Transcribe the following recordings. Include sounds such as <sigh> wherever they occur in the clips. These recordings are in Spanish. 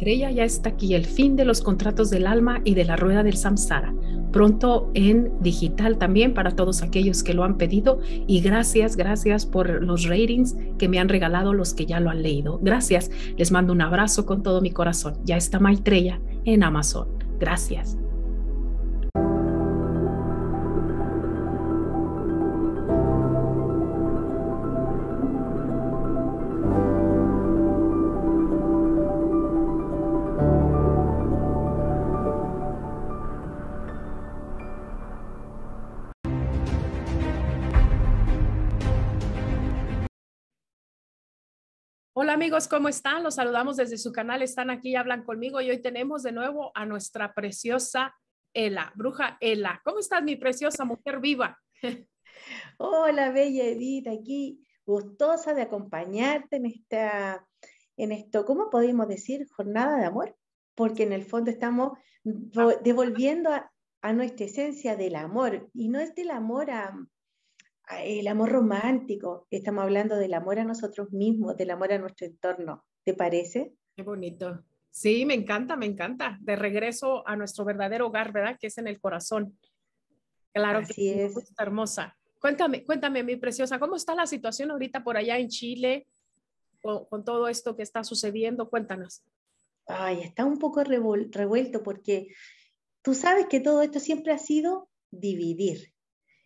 Maitreya ya está aquí, el fin de los contratos del alma y de la rueda del samsara. Pronto en digital también para todos aquellos que lo han pedido. Y gracias, gracias por los ratings que me han regalado los que ya lo han leído. Gracias, les mando un abrazo con todo mi corazón. Ya está Maitreya en Amazon. Gracias. amigos, ¿cómo están? Los saludamos desde su canal, están aquí, hablan conmigo y hoy tenemos de nuevo a nuestra preciosa Ela, bruja Ela. ¿Cómo estás, mi preciosa mujer viva? <laughs> Hola, bella Edith, aquí gustosa de acompañarte en esta, en esto, ¿cómo podemos decir? Jornada de amor, porque en el fondo estamos ah. devolviendo a nuestra esencia del amor y no es del amor a el amor romántico, estamos hablando del amor a nosotros mismos, del amor a nuestro entorno, ¿te parece? Qué bonito. Sí, me encanta, me encanta. De regreso a nuestro verdadero hogar, ¿verdad? Que es en el corazón. Claro que es. hermosa. Cuéntame, cuéntame, mi preciosa, ¿cómo está la situación ahorita por allá en Chile con todo esto que está sucediendo? Cuéntanos. Ay, está un poco revuelto porque tú sabes que todo esto siempre ha sido dividir,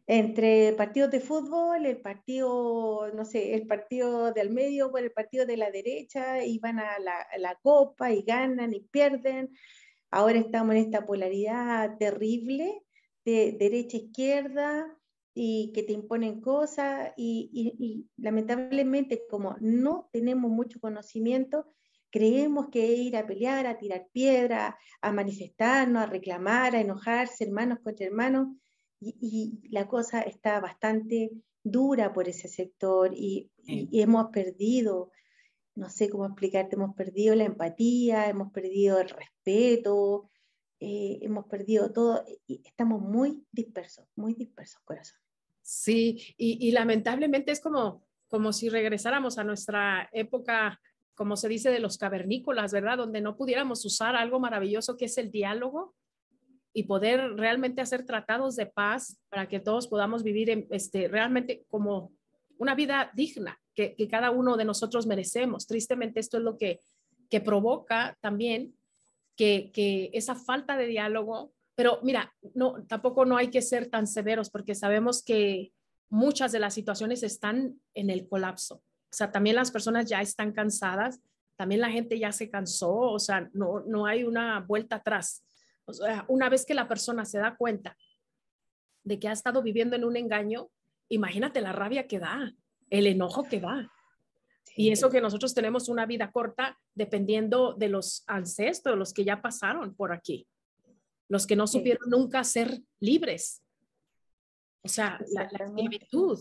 entre partidos de fútbol, el partido, no sé, el partido del medio o el partido de la derecha, y van a la, copa y ganan y pierden. Ahora estamos en esta polaridad terrible de derecha-izquierda e y que te imponen cosas y, lamentablemente como no tenemos mucho conocimiento, creemos que ir a pelear, a tirar piedras a manifestarnos, a reclamar, a enojarse hermanos contra hermanos, y, la cosa está bastante dura por ese sector y, hemos perdido, no sé cómo explicarte, hemos perdido la empatía, hemos perdido el respeto, eh, hemos perdido todo, y estamos muy dispersos, muy dispersos, corazón. Sí, y, y, lamentablemente es como, como si regresáramos a nuestra época, como se dice, de los cavernícolas, ¿verdad? Donde no pudiéramos usar algo maravilloso que es el diálogo y poder realmente hacer tratados de paz para que todos podamos vivir este, realmente como una vida digna que, cada uno de nosotros merecemos. Tristemente esto es lo que, provoca también que, esa falta de diálogo, pero mira, no, tampoco no hay que ser tan severos porque sabemos que muchas de las situaciones están en el colapso. O sea, también las personas ya están cansadas, también la gente ya se cansó, o sea, no, no hay una vuelta atrás una vez que la persona se da cuenta de que ha estado viviendo en un engaño, imagínate la rabia que da, el enojo que da. Y eso pues. que nosotros tenemos una vida corta dependiendo de los ancestros, los que ya pasaron por aquí, los que no supieron nunca ser libres. O sea, la, esclavitud.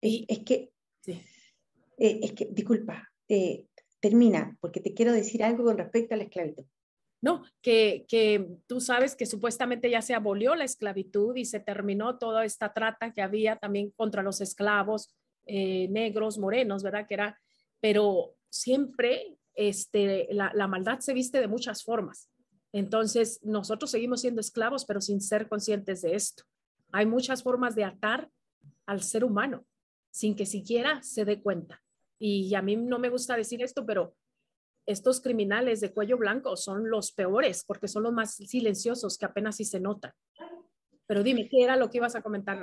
Es, eh, es que, disculpa, eh, termina, porque te quiero decir algo con respecto a la esclavitud. ¿no? Que, tú sabes que supuestamente ya se abolió la esclavitud y se terminó toda esta trata que había también contra los esclavos eh, negros, morenos, ¿verdad? Que era, pero siempre este, la maldad se viste de muchas formas. Entonces, nosotros seguimos siendo esclavos, pero sin ser conscientes de esto. Hay muchas formas de atar al ser humano sin que siquiera se dé cuenta. Y a mí no me gusta decir esto, pero estos criminales de cuello blanco son los peores porque son los más silenciosos que apenas si se nota. Pero dime, ¿qué era lo que ibas a comentar,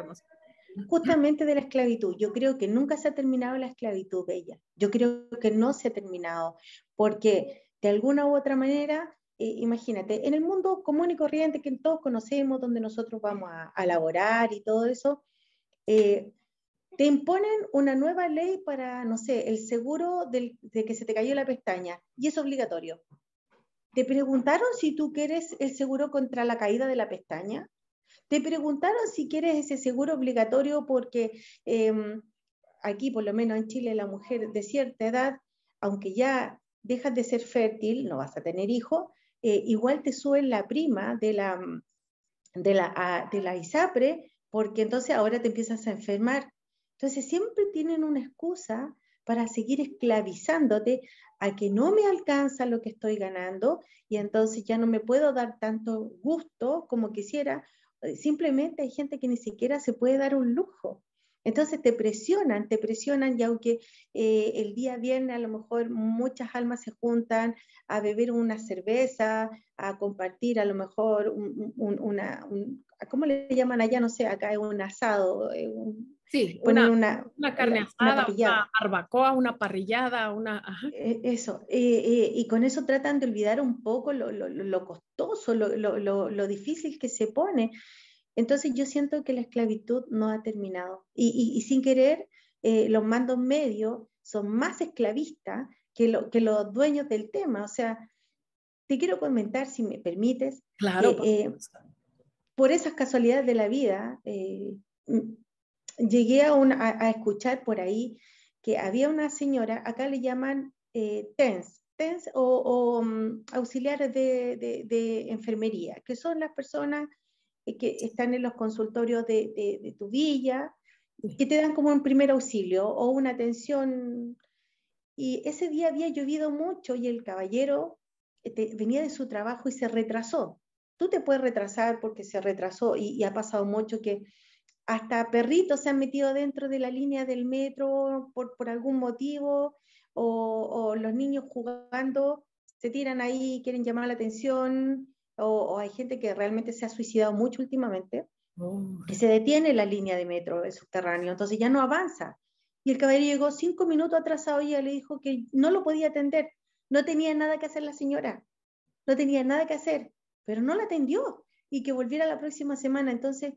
Justamente de la esclavitud. Yo creo que nunca se ha terminado la esclavitud, Bella. Yo creo que no se ha terminado porque de alguna u otra manera, eh, imagínate, en el mundo común y corriente que todos conocemos, donde nosotros vamos a, laborar y todo eso, eh, te imponen una nueva ley para, no sé, el seguro de que se te cayó la pestaña y es obligatorio. ¿Te preguntaron si tú quieres el seguro contra la caída de la pestaña? ¿Te preguntaron si quieres ese seguro obligatorio porque em, aquí, por lo menos en Chile, la mujer de cierta edad, aunque ya dejas de ser fértil, no vas a tener hijo, eh, igual te suben la prima de la, de, la, ah, de la ISAPRE porque entonces ahora te empiezas a enfermar entonces siempre tienen una excusa para seguir esclavizándote a que no me alcanza lo que estoy ganando y entonces ya no me puedo dar tanto gusto como quisiera. Eh, simplemente hay gente que ni siquiera se puede dar un lujo. Entonces te presionan, te presionan y aunque eh, el día viene a lo mejor muchas almas se juntan a beber una cerveza, a compartir a lo mejor un, una, ¿cómo le llaman allá? No sé, acá es un asado, eh, Sí, una, carne asada, una, barbacoa, una parrillada, una... Eh, eso, eh, eh, y con eso tratan de olvidar un poco lo, lo, lo costoso, lo, lo, difícil que se pone. Entonces yo siento que la esclavitud no ha terminado. Y, y, sin querer, los mandos medios son más esclavistas que, que los dueños del tema. O sea, te quiero comentar, si me permites, claro, por esas casualidades de la vida llegué a, escuchar por ahí que había una señora, acá le llaman eh, TENS, TENS o, mm, auxiliares de, enfermería, que son las personas eh, que están en los consultorios de, tu villa, que te dan como un primer auxilio o una atención. Y ese día había llovido mucho y el caballero eh, venía de su trabajo y se retrasó. Tú te puedes retrasar porque se retrasó y ha pasado mucho que hasta perritos se han metido dentro de la línea del metro por, algún motivo, o, los niños jugando se tiran ahí, quieren llamar la atención, o, hay gente que realmente se ha suicidado mucho últimamente, que oh. se detiene la línea de metro subterráneo, entonces ya no avanza. Y el caballero llegó cinco minutos atrasado y ella le dijo que no lo podía atender, no tenía nada que hacer la señora, no tenía nada que hacer, pero no la atendió y que volviera la próxima semana. Entonces,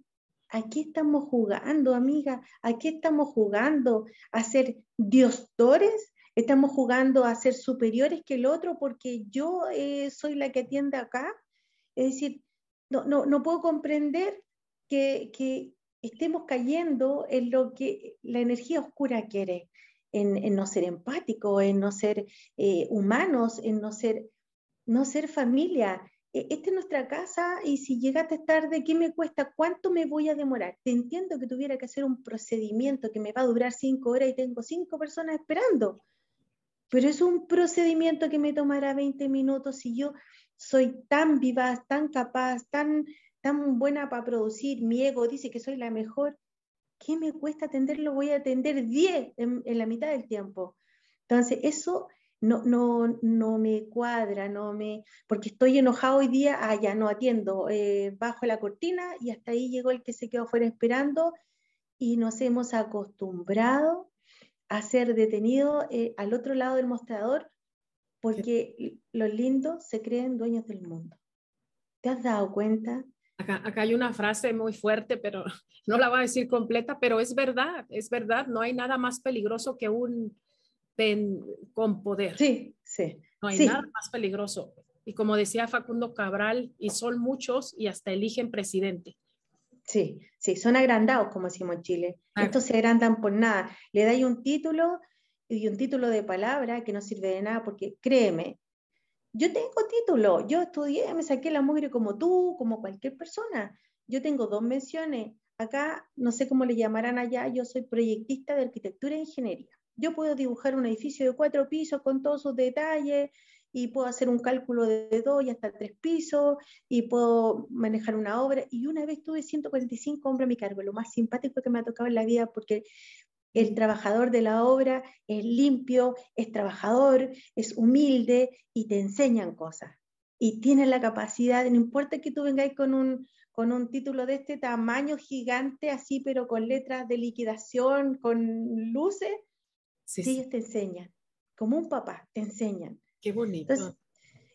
¿A Aquí estamos jugando, amiga. Aquí estamos jugando a ser diostores. Estamos jugando a ser superiores que el otro porque yo eh, soy la que atiende acá. Es decir, no, puedo comprender que, estemos cayendo en lo que la energía oscura quiere, en, no ser empático, en no ser eh, humanos, en no ser, no ser familia, eh, esta es nuestra casa y si llegaste tarde, ¿qué me cuesta? ¿Cuánto me voy a demorar? Te entiendo que tuviera que hacer un procedimiento que me va a durar cinco horas y tengo cinco personas esperando, pero es un procedimiento que me tomará 20 minutos y yo soy tan viva, tan capaz, tan, tan buena para producir, mi ego dice que soy la mejor, ¿qué me cuesta atenderlo? Voy a atender 10 en la mitad del tiempo. Entonces, eso no, no, no me cuadra, no me, porque estoy enojado hoy día, ah, ya no atiendo, eh, bajo la cortina y hasta ahí llegó el que se quedó fuera esperando y nos hemos acostumbrado a ser detenido eh, al otro lado del mostrador porque los lindos se creen dueños del mundo. ¿Te has dado cuenta? Acá, acá, hay una frase muy fuerte, pero <laughs> no la voy a decir completa, pero es verdad, es verdad, no hay nada más peligroso que un, con poder. Sí, sí. No hay nada más peligroso. Y como decía Facundo Cabral, y son muchos y hasta eligen presidente. Sí, sí, son agrandados, como decimos en Chile. Ah. Estos se agrandan por nada. Le dais un título y un título de palabra que no sirve de nada, porque créeme, yo tengo título, yo estudié, me saqué la mugre como tú, como cualquier persona. Yo tengo dos menciones. Acá, no sé cómo le llamarán allá, yo soy proyectista de arquitectura e ingeniería. Yo puedo dibujar un edificio de cuatro pisos con todos sus detalles y puedo hacer un cálculo de dos y hasta tres pisos y puedo manejar una obra. Y una vez tuve 145 hombres a mi cargo, lo más simpático que me ha tocado en la vida porque el trabajador de la obra es limpio, es trabajador, es humilde y te enseñan cosas. Y tienes la capacidad, no importa que tú vengáis con un, con un título de este tamaño gigante, así, pero con letras de liquidación, con luces, Sí, ellos te enseñan, como un papá, te enseñan. Qué bonito.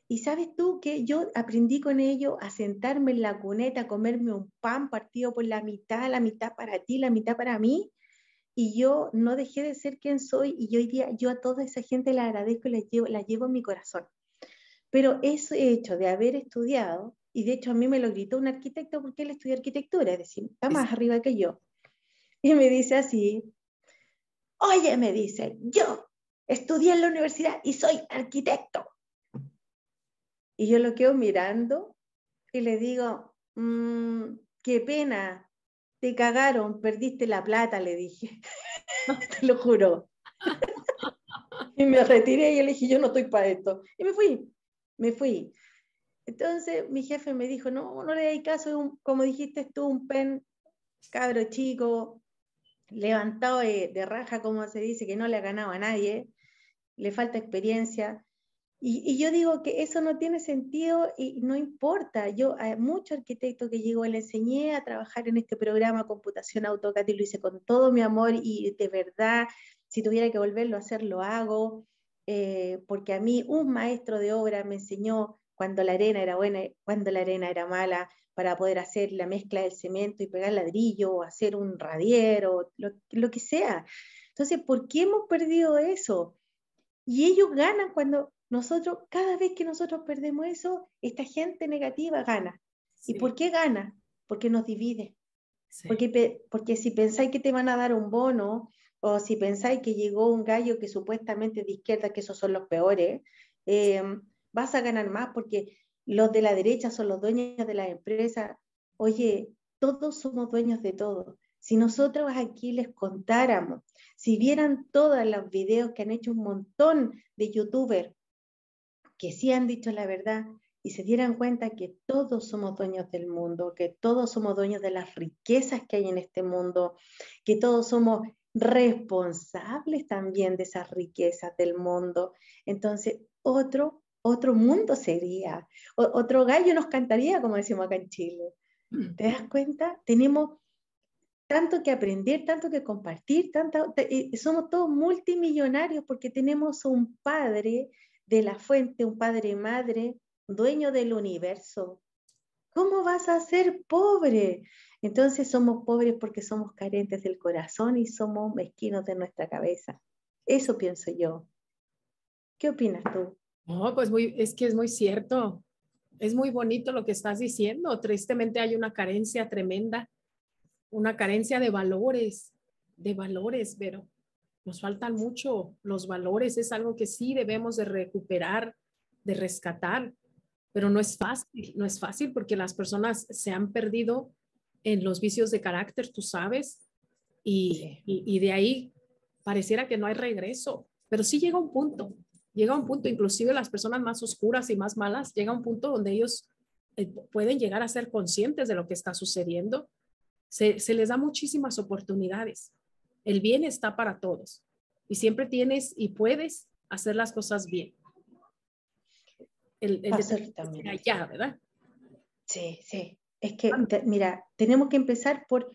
y sabes tú que yo aprendí con ellos a sentarme en la cuneta, a comerme un pan partido por la mitad, la mitad para ti, la mitad para mí. Y yo no dejé de ser quien soy y hoy día yo a toda esa gente la agradezco y la llevo, la llevo en mi corazón. Pero ese hecho de haber estudiado, y de hecho a mí me lo gritó un arquitecto porque él estudió arquitectura, es decir, está más arriba que yo. Y me dice así, Oye, me dice, yo estudié en la universidad y soy arquitecto. Y yo lo quedo mirando y le digo, mm, qué pena, te cagaron, perdiste la plata, le dije. <laughs> te lo juro. <laughs> y me retiré y le dije, yo no estoy para esto. Y me fui, me fui. Entonces mi jefe me dijo, no, no le hay caso, como dijiste tú, un pen cabro chico, levantado de, raja, como se dice, que no le ha ganado a nadie, le falta experiencia. Y, yo digo que eso no tiene sentido y no importa. Yo a muchos arquitectos que llegó le enseñé a trabajar en este programa Computación AutoCAD y lo hice con todo mi amor y de verdad, si tuviera que volverlo a hacer, lo hago. Eh, porque a mí un maestro de obra me enseñó cuando la arena era buena, y cuando la arena era mala, para poder hacer la mezcla del cemento y pegar ladrillo, o hacer un radiero, lo, lo que sea. Entonces, ¿por qué hemos perdido eso? Y ellos ganan cuando nosotros, cada vez que nosotros perdemos eso, esta gente negativa gana. ¿Y por qué gana? Porque nos divide. Porque, porque si pensáis que te van a dar un bono, o si pensáis que llegó un gallo que supuestamente es de izquierda, que esos son los peores, em, vas a ganar más porque los de la derecha son los dueños de la empresa, Oye, todos somos dueños de todo. Si nosotros aquí les contáramos, si vieran todos los videos que han hecho un montón de youtubers que sí han dicho la verdad y se dieran cuenta que todos somos dueños del mundo, que todos somos dueños de las riquezas que hay en este mundo, que todos somos responsables también de esas riquezas del mundo. Entonces, otro otro mundo sería, otro gallo nos cantaría, como decimos acá en Chile. Mm. ¿Te das cuenta? Tenemos tanto que aprender, tanto que compartir, tanto, somos todos multimillonarios porque tenemos un padre de la fuente, un padre madre, dueño del universo. ¿Cómo vas a ser pobre? Entonces somos pobres porque somos carentes del corazón y somos mezquinos de nuestra cabeza. Eso pienso yo. ¿Qué opinas tú? No, pues es que es muy cierto. Es muy bonito lo que estás diciendo. Tristemente hay una carencia tremenda, una carencia de valores, de valores, pero nos faltan mucho los valores. Es algo que sí debemos de recuperar, de rescatar, pero no es fácil, no es fácil porque las personas se han perdido en los vicios de carácter, tú sabes, y de ahí pareciera que no hay regreso, pero sí llega un punto llega un punto, inclusive las personas más oscuras y más malas, llega un punto donde ellos eh, pueden llegar a ser conscientes de lo que está sucediendo. Se, les da muchísimas oportunidades. El bien está para todos y siempre tienes y puedes hacer las cosas bien. El, el allá, ¿verdad? Sí, sí. Es que, mira, tenemos que empezar por,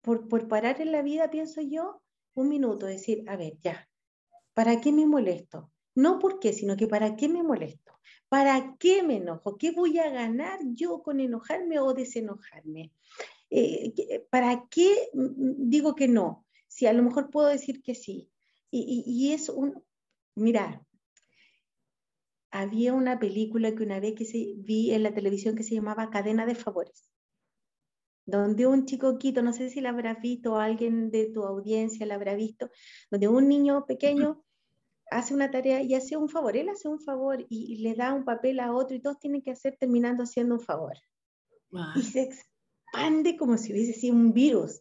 por, por parar en la vida, pienso yo, un minuto, decir, a ver, ya, ¿para qué me molesto? No por qué, sino que para qué me molesto, para qué me enojo, qué voy a ganar yo con enojarme o desenojarme. Eh, ¿Para qué mm, mm, digo que no? Si a lo mejor puedo decir que sí. Y, es un, mirar, había una película que una vez que se, vi en la televisión que se llamaba Cadena de Favores, donde un chicoquito, no sé si la habrá visto, alguien de tu audiencia la habrá visto, donde un niño pequeño hace una tarea y hace un favor, él hace un favor y, le da un papel a otro y todos tienen que hacer terminando haciendo un favor. Y se expande como si hubiese sido un virus.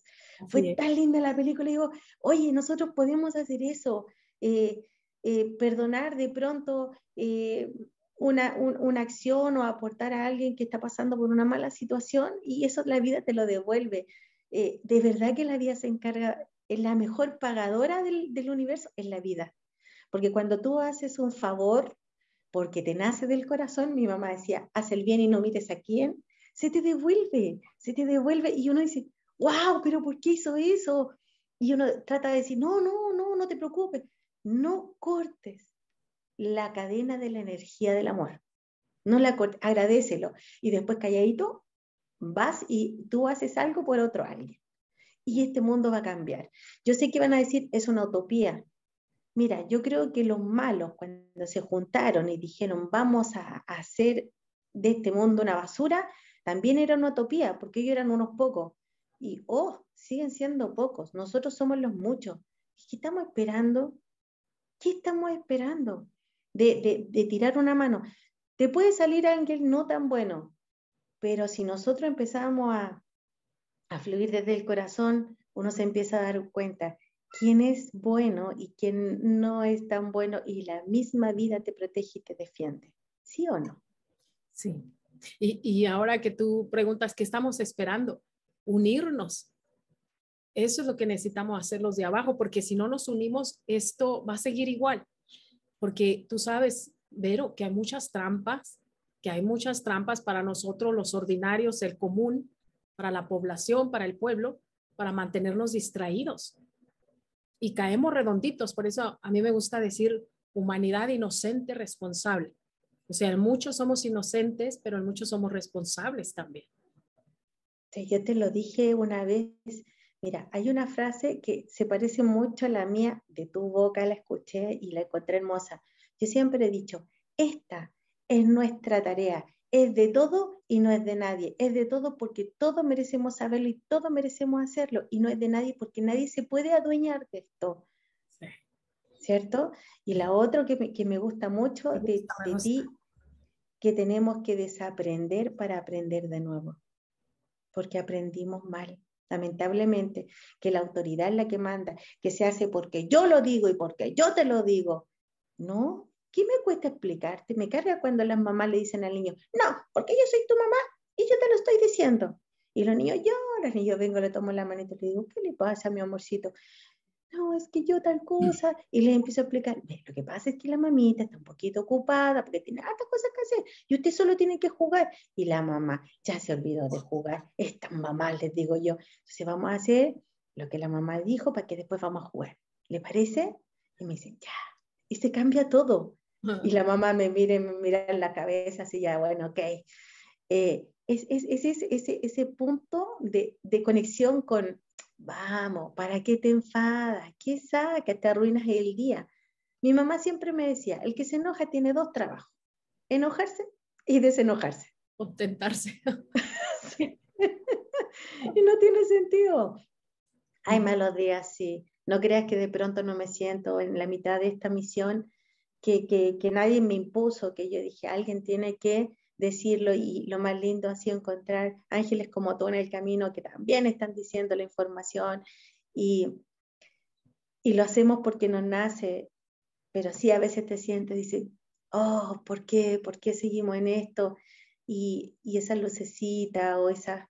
Fue tan linda la película, digo, oye, nosotros podemos hacer eso, eh, eh, perdonar de pronto eh, una, una, acción o aportar a alguien que está pasando por una mala situación y eso la vida te lo devuelve. de verdad que la vida se encarga, es la mejor pagadora del universo, es la vida. Porque cuando tú haces un favor porque te nace del corazón, mi mamá decía, haz el bien y no mires a quién, se te devuelve, se te devuelve. Y uno dice, wow, pero ¿por qué hizo eso? Y uno trata de decir, no, no, no, no te preocupes. No cortes la cadena de la energía del amor. No la cortes, agradecelo. Y después calladito, vas y tú haces algo por otro alguien. Y este mundo va a cambiar. Yo sé que van a decir, es una utopía. Mira, yo creo que los malos cuando se juntaron y dijeron vamos a, hacer de este mundo una basura, también era una utopía, porque ellos eran unos pocos. Y, oh, siguen siendo pocos, nosotros somos los muchos. ¿Qué estamos esperando? ¿Qué estamos esperando? De, tirar una mano. Te puede salir alguien no tan bueno, pero si nosotros empezamos a, a fluir desde el corazón, uno se empieza a dar cuenta quién es bueno y quién no es tan bueno y la misma vida te protege y te defiende. ¿Sí o no? Sí. Y, y ahora que tú preguntas, ¿qué estamos esperando? Unirnos. Eso es lo que necesitamos hacer los de abajo, porque si no nos unimos, esto va a seguir igual. Porque tú sabes, Vero, que hay muchas trampas, que hay muchas trampas para nosotros, los ordinarios, el común, para la población, para el pueblo, para mantenernos distraídos y caemos redonditos. Por eso a mí me gusta decir humanidad inocente responsable. O sea, en muchos somos inocentes, pero en muchos somos responsables también. yo te lo dije una vez. Mira, hay una frase que se parece mucho a la mía, de tu boca la escuché y la encontré hermosa. Yo siempre he dicho, esta es nuestra tarea, es de todo y no es de nadie. Es de todo porque todos merecemos saberlo y todos merecemos hacerlo y no es de nadie porque nadie se puede adueñar de esto. ¿Cierto? Y la otra que me, gusta mucho ti, que tenemos que desaprender para aprender de nuevo, porque aprendimos mal. Lamentablemente, que la autoridad es la que manda, que se hace porque yo lo digo y porque yo te lo digo. No, ¿qué me cuesta explicarte? Me carga cuando las mamás le dicen al niño, no, porque yo soy tu mamá y yo te lo estoy diciendo. Y los niños lloran y yo vengo, le tomo la manita y le digo, ¿qué le pasa, mi amorcito? No, es que yo tal mm. cosa. Y le empiezo a explicar, lo que pasa es que la mamita está un poquito ocupada porque tiene hartas cosas que hacer y usted solo tiene que jugar. Y la mamá ya se olvidó de jugar. Es tan mamá, les digo yo. Entonces vamos a hacer lo que la mamá dijo para que después vamos a jugar. ¿Le parece? Y me dicen, ya. Y se cambia todo. Y la mamá me mira me mira en la cabeza, así ya, bueno, ok. Eh, es, ese, punto de, conexión con, vamos, ¿para qué te enfadas? ¿Qué que Te arruinas el día. Mi mamá siempre me decía, el que se enoja tiene dos trabajos, enojarse y desenojarse. Contentarse. <laughs> y no tiene sentido. Hay malos días, sí. No creas que de pronto no me siento en la mitad de esta misión que, nadie me impuso, que yo dije, alguien tiene que decirlo y lo más lindo ha sido encontrar ángeles como tú en el camino que también están diciendo la información y, y lo hacemos porque nos nace, pero sí a veces te sientes, dices, oh, ¿por qué? ¿Por qué seguimos en esto? Y, y esa lucecita o esa,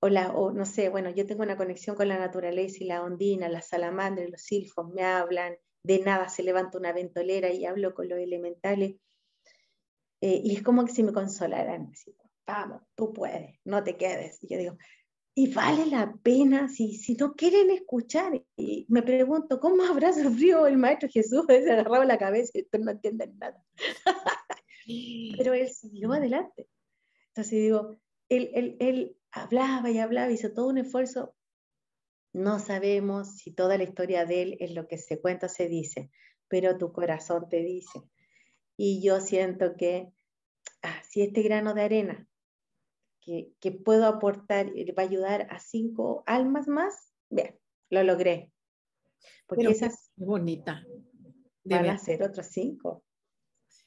o, la, o no sé, bueno, yo tengo una conexión con la naturaleza y la ondina, la salamandra, los silfos me hablan, de nada se levanta una ventolera y hablo con los elementales. Eh, y es como que si me consolaran, vamos, tú puedes, no te quedes. Y yo digo, y vale la pena si, si no quieren escuchar. Y me pregunto, ¿cómo habrá <laughs> sufrido el maestro Jesús? Se agarraba la cabeza y no entienden nada. <laughs> Pero él siguió adelante. Entonces digo, él, él, él hablaba y hablaba, hizo todo un esfuerzo no sabemos si toda la historia de él es lo que se cuenta o se dice, pero tu corazón te dice. Y yo siento que ah, si este grano de arena que, puedo aportar va a ayudar a cinco almas más, bien, lo logré. Porque es bonita. Debe. van a ser otros cinco.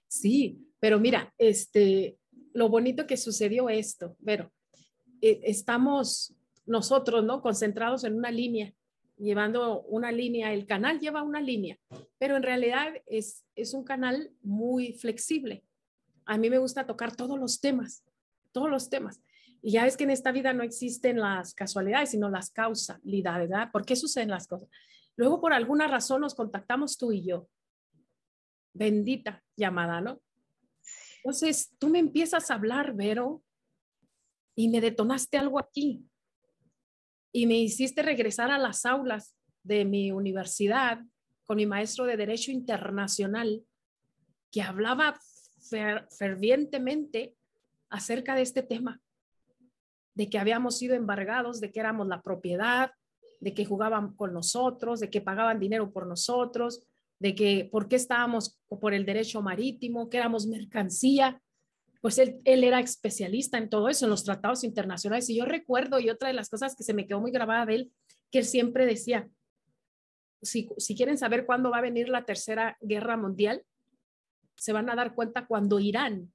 Sí, pero mira, este, lo bonito que sucedió esto, pero eh, estamos nosotros, ¿no? Concentrados en una línea, llevando una línea, el canal lleva una línea, pero en realidad es, es un canal muy flexible. A mí me gusta tocar todos los temas, todos los temas. Y ya ves que en esta vida no existen las casualidades, sino las causalidades, ¿verdad? ¿Por qué suceden las cosas? Luego, por alguna razón, nos contactamos tú y yo. Bendita llamada, ¿no? Entonces, tú me empiezas a hablar, Vero, y me detonaste algo aquí y me hiciste regresar a las aulas de mi universidad con mi maestro de Derecho Internacional, que hablaba fervientemente acerca de este tema, de que habíamos sido embargados, de que éramos la propiedad, de que jugaban con nosotros, de que pagaban dinero por nosotros, de que por qué estábamos por el derecho marítimo, que éramos mercancía pues él, él, era especialista en todo eso, en los tratados internacionales. Y yo recuerdo, y otra de las cosas que se me quedó muy grabada de él, que él siempre decía, si, quieren saber cuándo va a venir la tercera guerra mundial, se van a dar cuenta cuando Irán,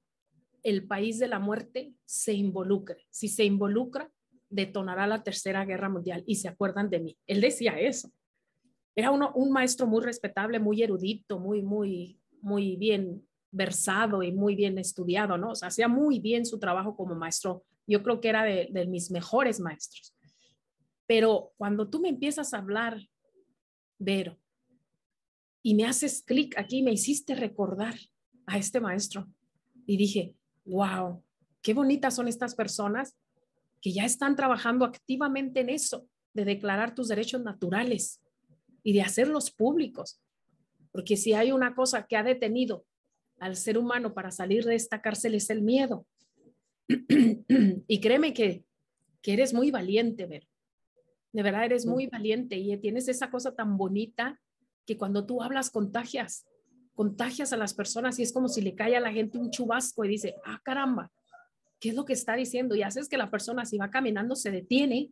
el país de la muerte, se involucre. Si se involucra, detonará la tercera guerra mundial y se acuerdan de mí. Él decía eso. Era uno, un maestro muy respetable, muy erudito, muy, muy, muy bien versado y muy bien estudiado, ¿no? O sea, hacía muy bien su trabajo como maestro. Yo creo que era de, de mis mejores maestros. Pero cuando tú me empiezas a hablar, Vero, y me haces clic aquí, me hiciste recordar a este maestro. Y dije, wow, qué bonitas son estas personas que ya están trabajando activamente en eso, de declarar tus derechos naturales y de hacerlos públicos. Porque si hay una cosa que ha detenido al ser humano para salir de esta cárcel es el miedo. <clears throat> y créeme que, que eres muy valiente, Ver. De verdad, eres muy valiente y tienes esa cosa tan bonita que cuando tú hablas contagias, contagias a las personas y es como si le cae a la gente un chubasco y dice, ah, caramba, ¿qué es lo que está diciendo? Y haces que la persona si va caminando se detiene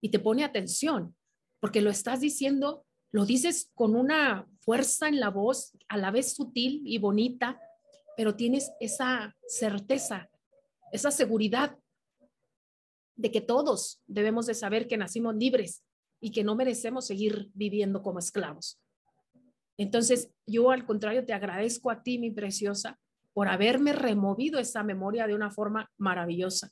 y te pone atención, porque lo estás diciendo lo dices con una fuerza en la voz, a la vez sutil y bonita, pero tienes esa certeza, esa seguridad de que todos debemos de saber que nacimos libres y que no merecemos seguir viviendo como esclavos. Entonces, yo al contrario te agradezco a ti, mi preciosa, por haberme removido esa memoria de una forma maravillosa.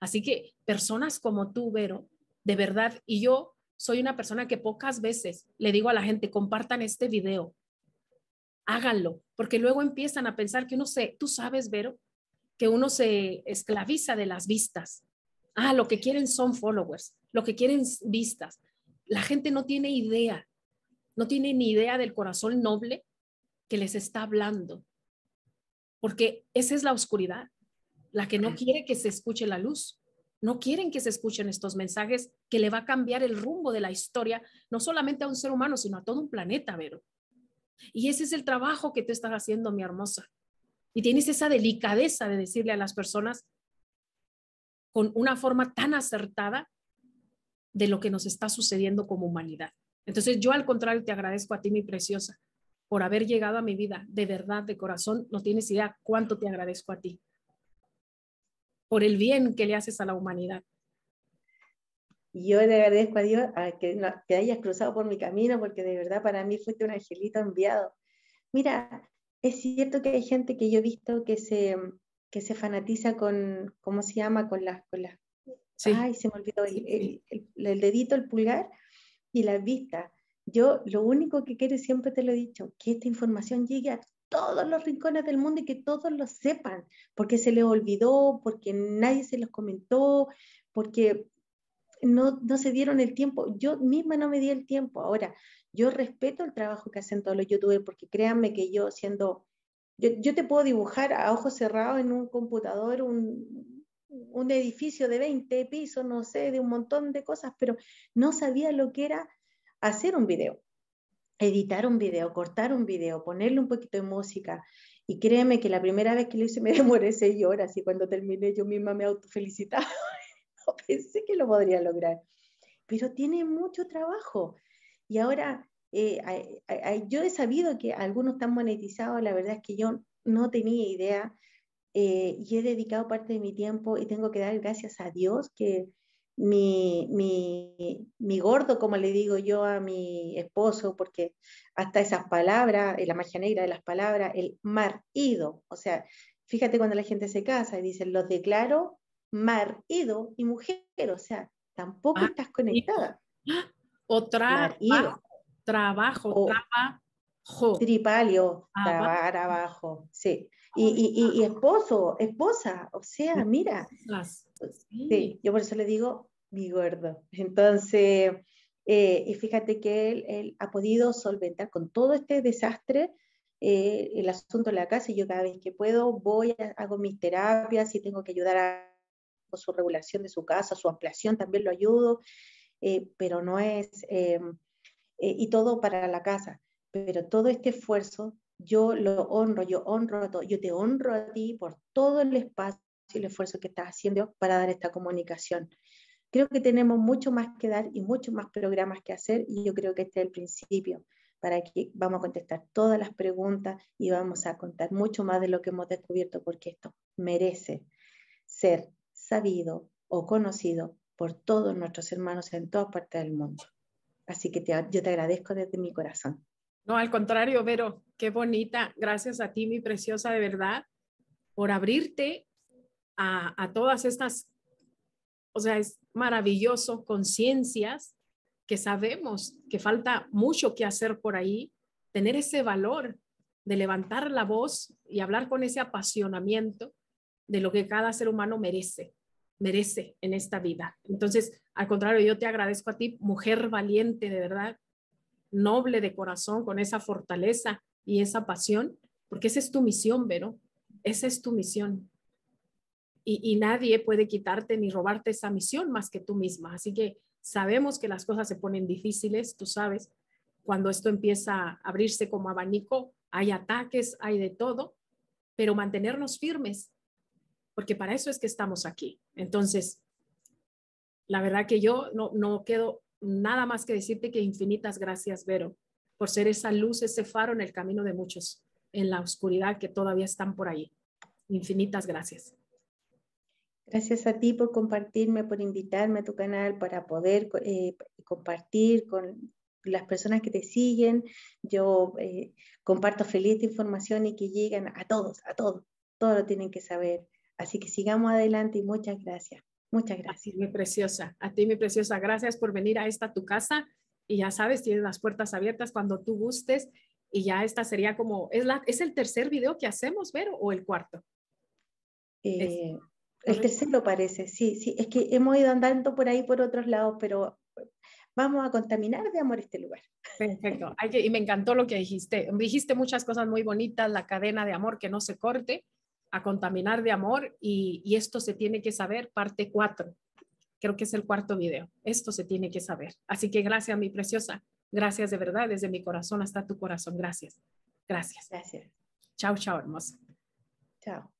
Así que personas como tú, Vero, de verdad, y yo soy una persona que pocas veces le digo a la gente, compartan este video, háganlo, porque luego empiezan a pensar que uno se, tú sabes, Vero, que uno se esclaviza de las vistas. Ah, lo que quieren son followers, lo que quieren vistas. La gente no tiene idea, no tiene ni idea del corazón noble que les está hablando, porque esa es la oscuridad, la que no quiere que se escuche la luz no quieren que se escuchen estos mensajes que le va a cambiar el rumbo de la historia, no solamente a un ser humano, sino a todo un planeta, Vero. Y ese es el trabajo que tú estás haciendo, mi hermosa. Y tienes esa delicadeza de decirle a las personas con una forma tan acertada de lo que nos está sucediendo como humanidad. Entonces yo al contrario te agradezco a ti, mi preciosa, por haber llegado a mi vida, de verdad, de corazón, no tienes idea cuánto te agradezco a ti por el bien que le haces a la humanidad. Yo le agradezco a Dios que, hayas cruzado por mi camino, porque de verdad para mí fuiste un angelito enviado. Mira, es cierto que hay gente que yo he visto que se, que se fanatiza con, ¿cómo se llama? Con las... Con Ay, se me olvidó el, el, el dedito, el pulgar y las vistas. Yo lo único que quiero, siempre te lo he dicho, que esta información llegue a todos los rincones del mundo y que todos lo sepan, porque se les olvidó, porque nadie se los comentó, porque no, se dieron el tiempo. Yo misma no me di el tiempo. Ahora, yo respeto el trabajo que hacen todos los youtubers, porque créanme que yo siendo, yo, te puedo dibujar a ojos cerrados en un computador un, un edificio de 20 pisos, no sé, de un montón de cosas, pero no sabía lo que era hacer un video editar un video, cortar un video, ponerle un poquito de música. Y créeme que la primera vez que lo hice <laughs> me demoré seis horas y cuando terminé yo misma me autofelicitaba. <laughs> no pensé que lo podría lograr. Pero tiene mucho trabajo. Y ahora eh, yo he sabido que algunos están monetizados, la verdad es que yo no tenía idea eh, y he dedicado parte de mi tiempo y tengo que dar gracias a Dios que mi, gordo, como le digo yo a mi esposo, porque hasta esas palabras, eh, la magia negra de las palabras, el marido, o sea, fíjate cuando la gente se casa y dice los declaro marido y mujer, o sea, tampoco ah, estás conectada. <gasps> otra trabajo, trabajo, Tripalio, ah, sí. Y, y, esposo, esposa, o sea, mira. Sí, yo por eso le digo mi gordo. Entonces, eh, y fíjate que él, ha podido solventar con todo este desastre eh, el asunto de la casa y yo cada vez que puedo voy, hago mis terapias y tengo que ayudar a con su regulación de su casa, su ampliación también lo ayudo, eh, pero no es, y todo para la casa. Pero todo este esfuerzo yo lo honro, yo honro a todo, yo te honro a ti por todo el espacio y el esfuerzo que estás haciendo para dar esta comunicación. Creo que tenemos mucho más que dar y muchos más programas que hacer y yo creo que este es el principio para que vamos a contestar todas las preguntas y vamos a contar mucho más de lo que hemos descubierto porque esto merece ser sabido o conocido por todos nuestros hermanos en todas partes del mundo. Así que yo te agradezco desde mi corazón. No, al contrario, Vero, qué bonita. Gracias a ti, mi preciosa, de verdad, por abrirte a, a todas estas, o sea, es maravilloso, conciencias que sabemos que falta mucho que hacer por ahí, tener ese valor de levantar la voz y hablar con ese apasionamiento de lo que cada ser humano merece, merece en esta vida. Entonces, al contrario, yo te agradezco a ti, mujer valiente, de verdad, noble de corazón, con esa fortaleza y esa pasión, porque esa es tu misión, Vero, esa es tu misión. Y, nadie puede quitarte ni robarte esa misión más que tú misma. Así que sabemos que las cosas se ponen difíciles, tú sabes, cuando esto empieza a abrirse como abanico, hay ataques, hay de todo, pero mantenernos firmes, porque para eso es que estamos aquí. Entonces, la verdad que yo no, no quedo nada más que decirte que infinitas gracias, Vero, por ser esa luz, ese faro en el camino de muchos, en la oscuridad que todavía están por ahí. Infinitas gracias. Gracias a ti por compartirme, por invitarme a tu canal para poder eh, compartir con las personas que te siguen. Yo eh, comparto feliz información y que lleguen a todos, a todos. Todo lo tienen que saber. Así que sigamos adelante y muchas gracias. Muchas gracias. mi preciosa, a ti, mi preciosa. Gracias por venir a esta tu casa y ya sabes, tienes las puertas abiertas cuando tú gustes y ya esta sería como, ¿es, la, ¿es el tercer video que hacemos, Vero, o el cuarto? Eh, el tercero parece, sí, sí, es que hemos ido andando por ahí por otros lados, pero vamos a contaminar de amor este lugar. Perfecto, y me encantó lo que dijiste, dijiste muchas cosas muy bonitas, la cadena de amor que no se corte, contaminar de amor y, esto se tiene que saber, parte 4. Creo que es el cuarto video. Esto se tiene que saber. Así que gracias, mi preciosa. Gracias de verdad, desde mi corazón hasta tu corazón. Gracias. Gracias. Gracias. Chao, chao, hermosa. Chao.